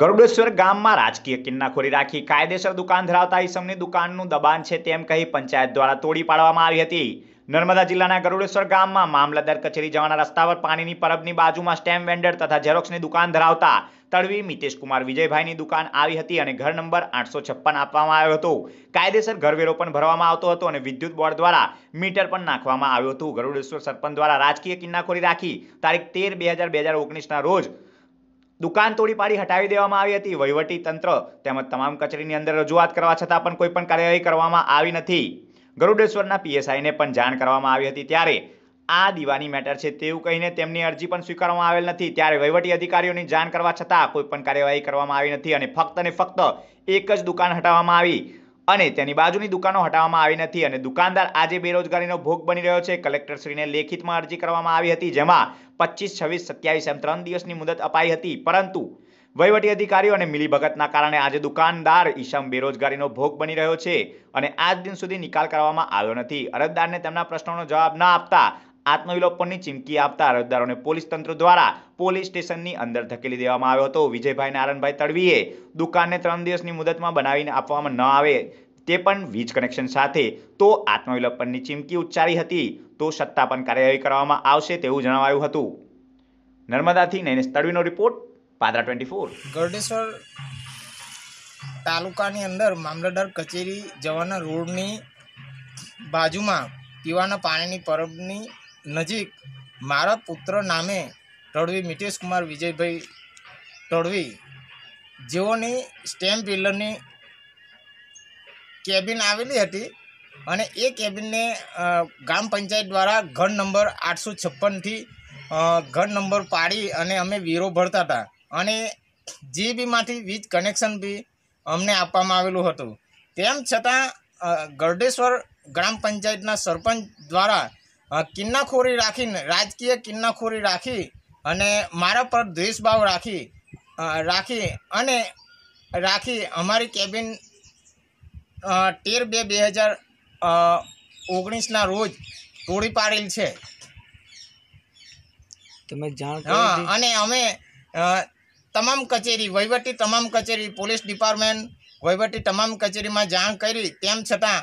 ગરુડેશ્વર ગામમાં રાજકીય કિન્નાખોરી રાખી કાયદેસર દુકાન ધરાવતા ઈસમની દુકાનનું દબાણ છે તેમ કહી પંચાયત દ્વારા તોડી પાડવામાં આવી હતી નર્મદા જિલ્લાના ગરુડેશ્વર ગામમાં મામલતદાર કચેરી જવાના રસ્તા પર પાણીની પરબની બાજુમાં સ્ટેમ્પ વેન્ડર તથા ઝેરોક્ષની દુકાન ધરાવતા તળવી મિતેશ કુમાર વિજયભાઈની દુકાન આવી હતી અને ઘર નંબર આઠસો છપ્પન આપવામાં આવ્યો હતો કાયદેસર ઘરવેરો પણ ભરવામાં આવતો હતો અને વિદ્યુત બોર્ડ દ્વારા મીટર પણ નાખવામાં આવ્યું હતું ગરુડેશ્વર સરપંચ દ્વારા રાજકીય કિન્નાખોરી રાખી તારીખ તેર બે હજાર બે હજાર ઓગણીસના રોજ દુકાન તોડી પાડી હટાવી દેવામાં આવી હતી વહીવટી તંત્ર તેમજ તમામ કચેરીની અંદર રજૂઆત કરવા છતાં પણ કોઈપણ કાર્યવાહી કરવામાં આવી નથી ગરુડેશ્વરના પીએસઆઈને પણ જાણ કરવામાં આવી હતી ત્યારે આ દીવાની મેટર છે તેવું કહીને તેમની અરજી પણ સ્વીકારવામાં આવેલ નથી ત્યારે વહીવટી અધિકારીઓની જાણ કરવા છતાં કોઈ પણ કાર્યવાહી કરવામાં આવી નથી અને ફક્ત ને ફક્ત એક જ દુકાન હટાવવામાં આવી અને તેની બાજુની દુકાનો હટાવવામાં આવી નથી અને દુકાનદાર આજે બેરોજગારીનો ભોગ બની રહ્યો છે કલેક્ટરશ્રીને લેખિતમાં અરજી કરવામાં આવી હતી જેમાં પચીસ છવ્વીસ સત્યાવીસ એમ ત્રણ દિવસની મુદત અપાઈ હતી પરંતુ વહીવટી અધિકારીઓ અને મિલીભગતના કારણે આજે દુકાનદાર ઈશમ બેરોજગારીનો ભોગ બની રહ્યો છે અને આજ દિન સુધી નિકાલ કરવામાં આવ્યો નથી અરજદારને તેમના પ્રશ્નોનો જવાબ ન આપતા આત્મવિલોપનની ચીમકી આપતા અરજદારોને પોલીસ તંત્ર દ્વારા પોલીસ સ્ટેશનની અંદર ધકેલી દેવામાં આવ્યો હતો વિજયભાઈ નારાયણભાઈ તડવીએ દુકાનને ત્રણ દિવસની મુદતમાં બનાવીને આપવામાં ન આવે તે પણ વીજ કનેક્શન સાથે તો આત્મવિલોપનની ચીમકી ઉચ્ચારી હતી તો સત્તા પણ કાર્યવાહી કરવામાં આવશે તેવું જણાવાયું હતું નર્મદાથી નૈનેશ તડવીનો report Padra twenty four Garudeshwar તાલુકાની અંદર મામલતદાર કચેરી જવાના રોડની બાજુમાં પીવાના પાણીની પરબની નજીક મારા પુત્ર નામે તળવી મિતેશ કુમાર વિજયભાઈ તળવી જેઓની સ્ટેમ્પ પિલરની કેબિન આવેલી હતી અને એ કેબિનને ગ્રામ પંચાયત દ્વારા ઘર નંબર આઠસો છપ્પનથી ઘર નંબર પાડી અને અમે વીરો ભરતા હતા અને જીબીમાંથી વીજ કનેક્શન બી અમને આપવામાં આવેલું હતું તેમ છતાં ગરડેશ્વર ગ્રામ પંચાયતના સરપંચ દ્વારા કિન્નાખોરી રાખીને રાજકીય કિન્નાખોરી રાખી અને મારા પર દ્વેષભાવ રાખી રાખી અને રાખી અમારી કેબિન તેર બે બે હજાર ઓગણીસના રોજ તોડી પાડેલ છે હા અને અમે તમામ કચેરી વહીવટી તમામ કચેરી પોલીસ ડિપાર્ટમેન્ટ વહીવટી તમામ કચેરીમાં જાણ કરી તેમ છતાં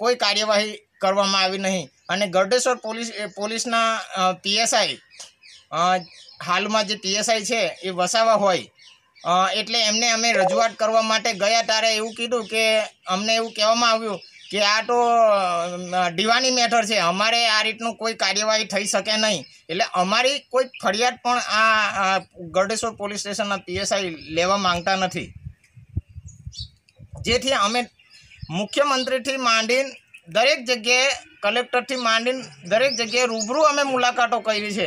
કોઈ કાર્યવાહી કરવામાં આવી નહીં અને ગરડેશ્વર પોલીસ પોલીસના પીએસઆઈ હાલમાં જે પીએસઆઈ છે એ વસાવા હોય એટલે એમને અમે રજૂઆત કરવા માટે ગયા તારે એવું કીધું કે અમને એવું કહેવામાં આવ્યું કે આ તો દીવાની મેટર છે અમારે આ રીતનું કોઈ કાર્યવાહી થઈ શકે નહીં એટલે અમારી કોઈ ફરિયાદ પણ આ ગરડેશ્વર પોલીસ સ્ટેશનના પીએસઆઈ લેવા માંગતા નથી જેથી અમે મુખ્યમંત્રીથી માંડીને દરેક જગ્યાએ કલેક્ટરથી માંડીને દરેક જગ્યાએ રૂબરૂ અમે મુલાકાતો કરી છે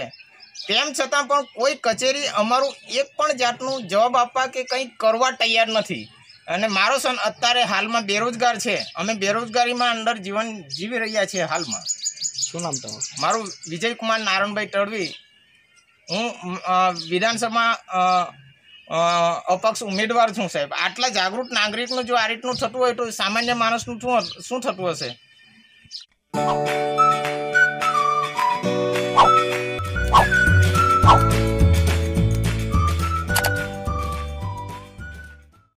તેમ છતાં પણ કોઈ કચેરી અમારું એક પણ જાતનું જવાબ આપવા કે કંઈ કરવા તૈયાર નથી અને મારો સન અત્યારે હાલમાં બેરોજગાર છે અમે બેરોજગારીમાં અંદર જીવન જીવી રહ્યા છીએ હાલમાં શું નામ તમારું મારું વિજયકુમાર નારણભાઈ તડવી હું વિધાનસભા અપક્ષ ઉમેદવાર છું સાહેબ આટલા જાગૃત નાગરિકનું જો આ રીતનું થતું હોય તો સામાન્ય માણસનું શું શું થતું હશે Thank you.